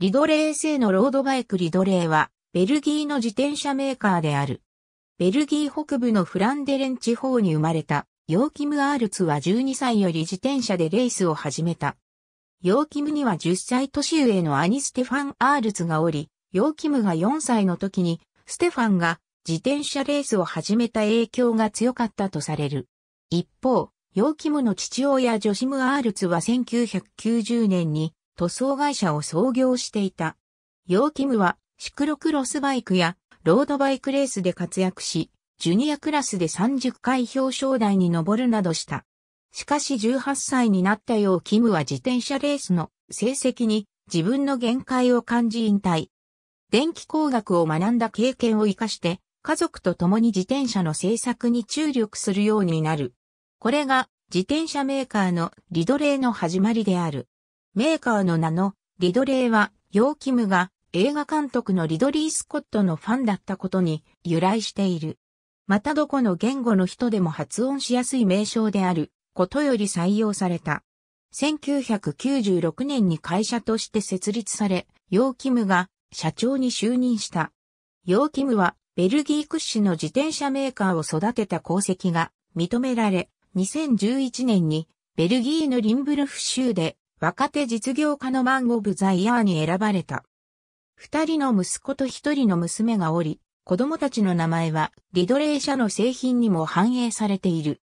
リドレー製のロードバイクリドレーは、ベルギーの自転車メーカーである。ベルギー北部のフランデレン地方に生まれた、ヨーキム・アールツは12歳より自転車でレースを始めた。ヨーキムには10歳年上の兄ステファン・アールツがおり、ヨーキムが4歳の時に、ステファンが自転車レースを始めた影響が強かったとされる。一方、ヨーキムの父親ジョシム・アールツは1990年に塗装会社を創業していた。ヨーキムはシクロクロスバイクやロードバイクレースで活躍し、ジュニアクラスで30回表彰台に上るなどした。しかし18歳になったようキムは自転車レースの成績に自分の限界を感じ引退。電気工学を学んだ経験を活かして、家族と共に自転車の製作に注力するようになる。これが自転車メーカーのリドレーの始まりである。メーカーの名のリドレーは、ヨーキムが映画監督のリドリー・スコットのファンだったことに由来している。またどこの言語の人でも発音しやすい名称であることより採用された。1996年に会社として設立され、ヨーキムが社長に就任した。ヨーキムはベルギー屈指の自転車メーカーを育てた功績が認められ、2011年にベルギーのリンブルフ州で若手実業家のマン・オブ・ザ・イヤーに選ばれた。二人の息子と一人の娘がおり、子供たちの名前はリドレー社の製品にも反映されている。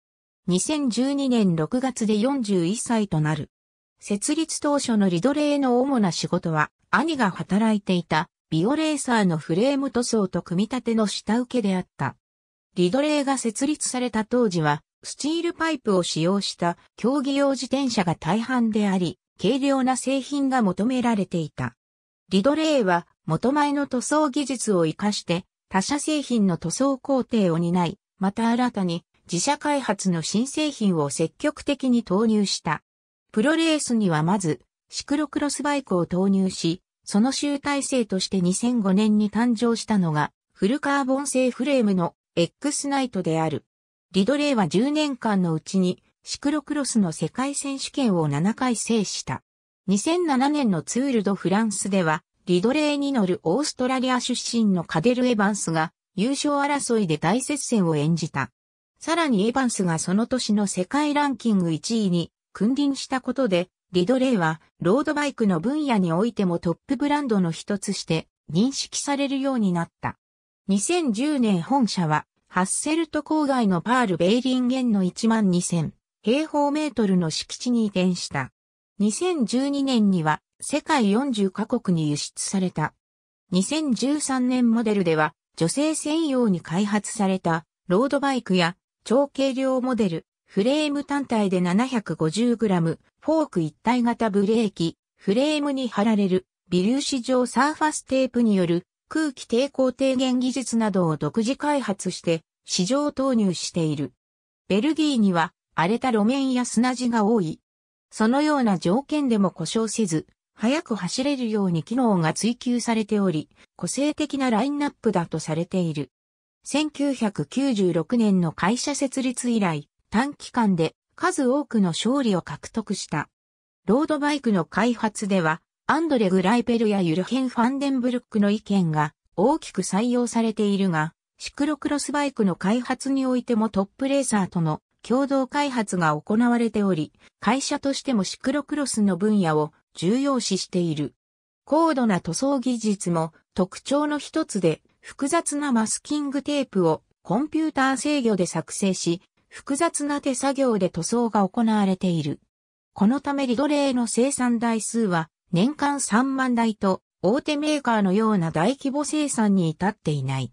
2012年6月で41歳となる。設立当初のリドレーの主な仕事は、兄が働いていたビオレーサーのフレーム塗装と組み立ての下請けであった。リドレーが設立された当時は、スチールパイプを使用した競技用自転車が大半であり、軽量な製品が求められていた。リドレーは元前の塗装技術を活かして他社製品の塗装工程を担い、また新たに自社開発の新製品を積極的に投入した。プロレースにはまずシクロクロスバイクを投入し、その集大成として2005年に誕生したのがフルカーボン製フレームの X ナイトである。リドレーは10年間のうちにシクロクロスの世界選手権を7回制した。2007年のツールドフランスでは、リドレーに乗るオーストラリア出身のカデル・エヴァンスが優勝争いで大接戦を演じた。さらにエヴァンスがその年の世界ランキング1位に君臨したことで、リドレーはロードバイクの分野においてもトップブランドの一つして認識されるようになった。2010年本社はハッセルト郊外のパール・ベイリンゲンの1万2000平方メートルの敷地に移転した。2012年には世界40カ国に輸出された。2013年モデルでは女性専用に開発されたロードバイクや超軽量モデル、フレーム単体で 750g、フォーク一体型ブレーキ、フレームに貼られる微粒子状サーファステープによる空気抵抗低減技術などを独自開発して市場投入している。ベルギーには荒れた路面や砂地が多い。そのような条件でも故障せず、速く走れるように機能が追求されており、個性的なラインナップだとされている。1996年の会社設立以来、短期間で数多くの勝利を獲得した。ロードバイクの開発では、アンドレ・グライペルやユルヘン・ファンデンブルックの意見が大きく採用されているが、シクロクロスバイクの開発においてもトップレーサーとの共同開発が行われており、会社としてもシクロクロスの分野を重要視している。高度な塗装技術も特徴の一つで、複雑なマスキングテープをコンピューター制御で作成し、複雑な手作業で塗装が行われている。このためリドレーの生産台数は年間3万台と大手メーカーのような大規模生産に至っていない。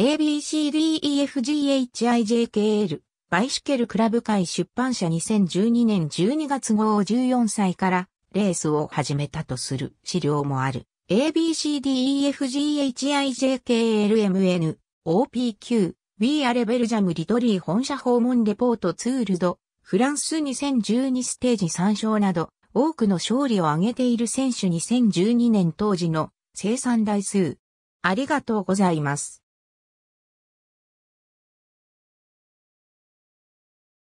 ABCDEFGHIJKL バイシケルクラブ会出版社2012年12月号を14歳からレースを始めたとする資料もある。ABCDEFGHIJKLMN OPQ w are b e l g i リトリー本社訪問レポートツールドフランス2012ステージ3勝など多くの勝利を挙げている選手2012年当時の生産台数ありがとうございます。